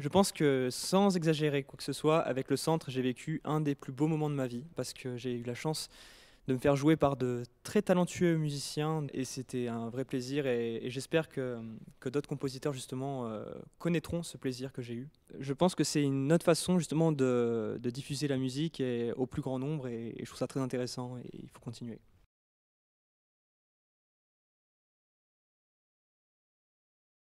Je pense que sans exagérer quoi que ce soit, avec le centre, j'ai vécu un des plus beaux moments de ma vie parce que j'ai eu la chance de me faire jouer par de très talentueux musiciens et c'était un vrai plaisir et, j'espère que, que d'autres compositeurs justement euh, connaîtront ce plaisir que j'ai eu. Je pense que c'est une autre façon justement de, diffuser la musique au plus grand nombre et je trouve ça très intéressant et il faut continuer.